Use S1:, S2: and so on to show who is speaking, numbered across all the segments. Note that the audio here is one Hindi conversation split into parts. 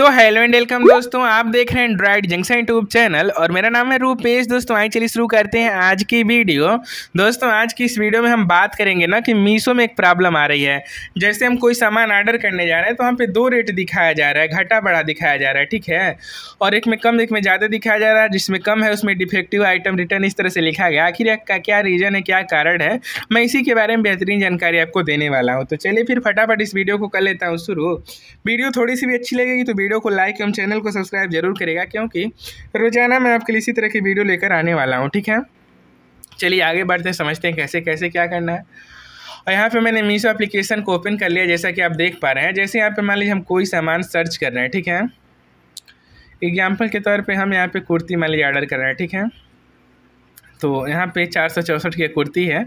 S1: तो हेलो एंड वेलकम दोस्तों आप देख रहे हैं एंड्रॉयड जंक्शन यूट्यूब चैनल और मेरा नाम है रूपेश दोस्तों आई चलिए शुरू करते हैं आज की वीडियो दोस्तों आज की इस वीडियो में हम बात करेंगे ना कि मीशो में एक प्रॉब्लम आ रही है जैसे हम कोई सामान ऑर्डर करने जा रहे हैं तो वहाँ पे दो रेट दिखाया जा रहा है घाटा बड़ा दिखाया जा रहा है ठीक है और एक में कम एक में ज़्यादा दिखाया जा रहा है जिसमें कम है उसमें डिफेक्टिव आइटम रिटर्न इस तरह से लिखा गया आखिर का क्या रीज़न है क्या कारण है मैं इसी के बारे में बेहतरीन जानकारी आपको देने वाला हूँ तो चलिए फिर फटाफट इस वीडियो को कर लेता हूँ शुरू वीडियो थोड़ी सी भी अच्छी लगेगी तो वीडियो को लाइक एवं चैनल को सब्सक्राइब जरूर करेगा क्योंकि रोजाना मैं आपके लिए इसी तरह की वीडियो लेकर आने वाला हूँ ठीक है चलिए आगे बढ़ते हैं समझते हैं कैसे कैसे क्या करना है और यहाँ पे मैंने मीशो एप्लीकेशन को ओपन कर लिया जैसा कि आप देख पा रहे हैं जैसे यहाँ पे मान लीजिए हम कोई सामान सर्च कर रहे हैं ठीक है एग्जाम्पल के तौर पे हम यहाँ पे कुर्ती मान लीजिए ऑर्डर कर रहे हैं ठीक है तो यहाँ पे चार सौ चौंसठ की कुर्ती है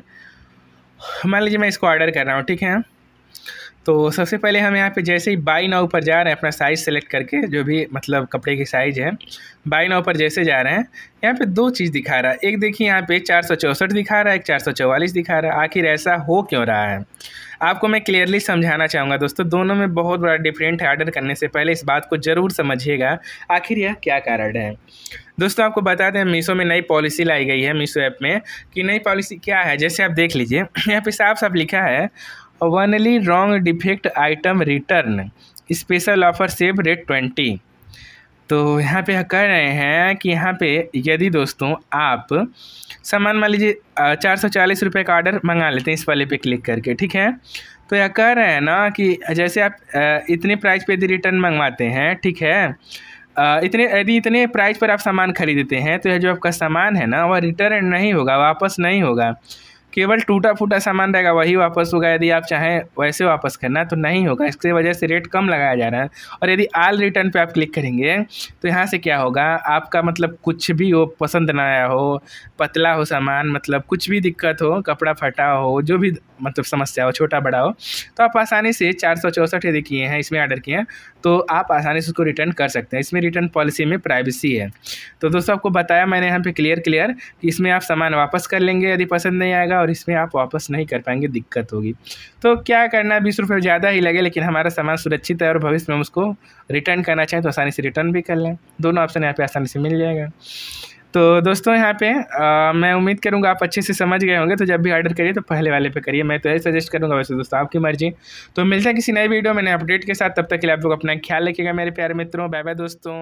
S1: मान लीजिए मैं इसको ऑर्डर कर रहा हूँ ठीक है तो सबसे पहले हम यहाँ पे जैसे ही बाई नाव पर जा रहे हैं अपना साइज़ सेलेक्ट करके जो भी मतलब कपड़े की साइज़ है बाई नाव पर जैसे जा रहे हैं यहाँ पे दो चीज़ दिखा रहा है एक देखिए यहाँ पे चार सौ चौंसठ दिखा रहा है एक चार सौ चौवालीस दिखा रहा है आखिर ऐसा हो क्यों रहा है आपको मैं क्लियरली समझाना चाहूँगा दोस्तों दोनों में बहुत बड़ा डिफरेंट है ऑर्डर करने से पहले इस बात को ज़रूर समझिएगा आखिर यह क्या कारण है दोस्तों आपको बता दें मीशो में नई पॉलिसी लाई गई है मीशो ऐप में कि नई पॉलिसी क्या है जैसे आप देख लीजिए यहाँ पे साफ साफ लिखा है only wrong defect item return special offer save rate twenty तो यहाँ पे कह रहे हैं कि यहाँ पे यदि दोस्तों आप सामान मान लीजिए चार सौ चालीस रुपये का ऑर्डर मंगा लेते हैं इस वाले पे क्लिक करके ठीक है तो यह कह रहे हैं ना कि जैसे आप इतने प्राइस पे यदि रिटर्न मंगवाते हैं ठीक है इतने यदि इतने प्राइस पर आप सामान खरीदते हैं तो यह जो आपका सामान है ना वह रिटर्न नहीं होगा वापस नहीं होगा केवल टूटा फूटा सामान रहेगा वही वापस होगा यदि आप चाहें वैसे वापस करना तो नहीं होगा इसके वजह से रेट कम लगाया जा रहा है और यदि आल रिटर्न पे आप क्लिक करेंगे तो यहाँ से क्या होगा आपका मतलब कुछ भी हो पसंद ना आया हो पतला हो सामान मतलब कुछ भी दिक्कत हो कपड़ा फटा हो जो भी मतलब समस्या हो छोटा बड़ा हो तो आप आसानी से चार सौ चौंसठ यदि किए हैं इसमें ऑर्डर किए हैं तो आप आसानी से उसको रिटर्न कर सकते हैं इसमें रिटर्न पॉलिसी में प्राइवेसी है तो दोस्तों आपको बताया मैंने यहाँ पे क्लियर क्लियर कि इसमें आप सामान वापस कर लेंगे यदि पसंद नहीं आएगा और इसमें आप वापस नहीं कर पाएंगे दिक्कत होगी तो क्या करना बीस रुपये ज़्यादा ही लगे लेकिन हमारा सामान सुरक्षित है और भविष्य में हम उसको रिटर्न करना चाहें तो आसानी से रिटर्न भी कर लें दोनों ऑप्शन यहाँ पर आसानी से मिल जाएगा तो दोस्तों यहाँ पे आ, मैं उम्मीद करूँगा आप अच्छे से समझ गए होंगे तो जब भी ऑर्डर करिए तो पहले वाले पे करिए मैं तो यही सजेस्ट करूँगा वैसे दोस्तों आपकी मर्जी तो मिलते हैं किसी नए वीडियो में नए अपडेट के साथ तब तक के लिए आप लोग अपना ख्याल रखिएगा मेरे प्यारे मित्रों बाय बाय दोस्तों